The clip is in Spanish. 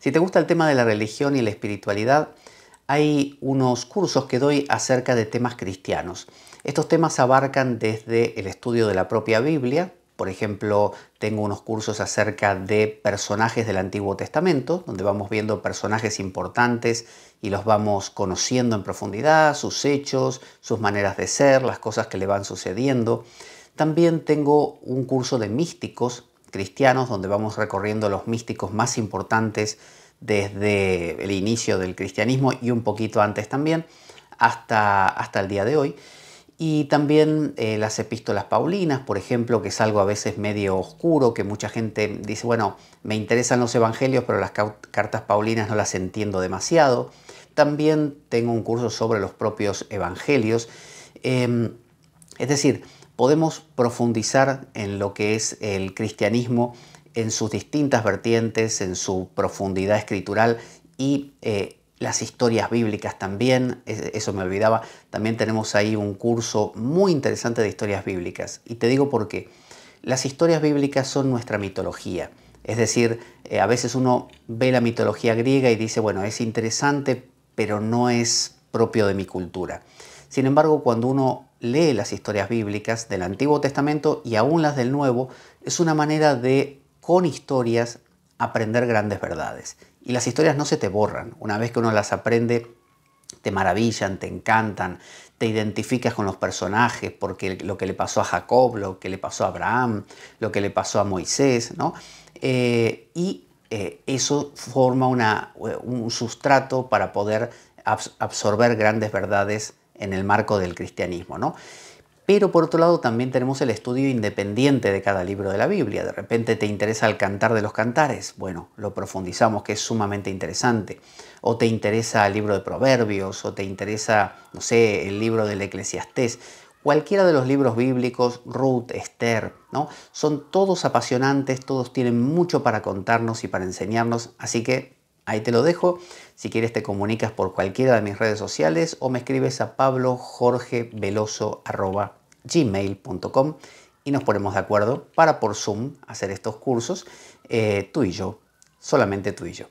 Si te gusta el tema de la religión y la espiritualidad, hay unos cursos que doy acerca de temas cristianos. Estos temas abarcan desde el estudio de la propia Biblia, por ejemplo, tengo unos cursos acerca de personajes del Antiguo Testamento, donde vamos viendo personajes importantes y los vamos conociendo en profundidad, sus hechos, sus maneras de ser, las cosas que le van sucediendo. También tengo un curso de místicos cristianos, donde vamos recorriendo los místicos más importantes desde el inicio del cristianismo y un poquito antes también, hasta, hasta el día de hoy. Y también eh, las epístolas paulinas, por ejemplo, que es algo a veces medio oscuro, que mucha gente dice, bueno, me interesan los evangelios, pero las cartas paulinas no las entiendo demasiado. También tengo un curso sobre los propios evangelios. Em, es decir, podemos profundizar en lo que es el cristianismo en sus distintas vertientes, en su profundidad escritural y eh, las historias bíblicas también, eso me olvidaba, también tenemos ahí un curso muy interesante de historias bíblicas. Y te digo por qué. Las historias bíblicas son nuestra mitología. Es decir, eh, a veces uno ve la mitología griega y dice, bueno, es interesante, pero no es propio de mi cultura. Sin embargo, cuando uno lee las historias bíblicas del Antiguo Testamento y aún las del Nuevo, es una manera de, con historias, aprender grandes verdades. Y las historias no se te borran. Una vez que uno las aprende, te maravillan, te encantan, te identificas con los personajes, porque lo que le pasó a Jacob, lo que le pasó a Abraham, lo que le pasó a Moisés, ¿no? Eh, y eh, eso forma una, un sustrato para poder absorber grandes verdades en el marco del cristianismo. ¿no? Pero por otro lado también tenemos el estudio independiente de cada libro de la Biblia. De repente te interesa el cantar de los cantares. Bueno, lo profundizamos, que es sumamente interesante. O te interesa el libro de Proverbios, o te interesa, no sé, el libro del Eclesiastés. Cualquiera de los libros bíblicos, Ruth, Esther, ¿no? Son todos apasionantes, todos tienen mucho para contarnos y para enseñarnos, así que Ahí te lo dejo. Si quieres te comunicas por cualquiera de mis redes sociales o me escribes a pablojorgeveloso.gmail.com y nos ponemos de acuerdo para por Zoom hacer estos cursos eh, tú y yo, solamente tú y yo.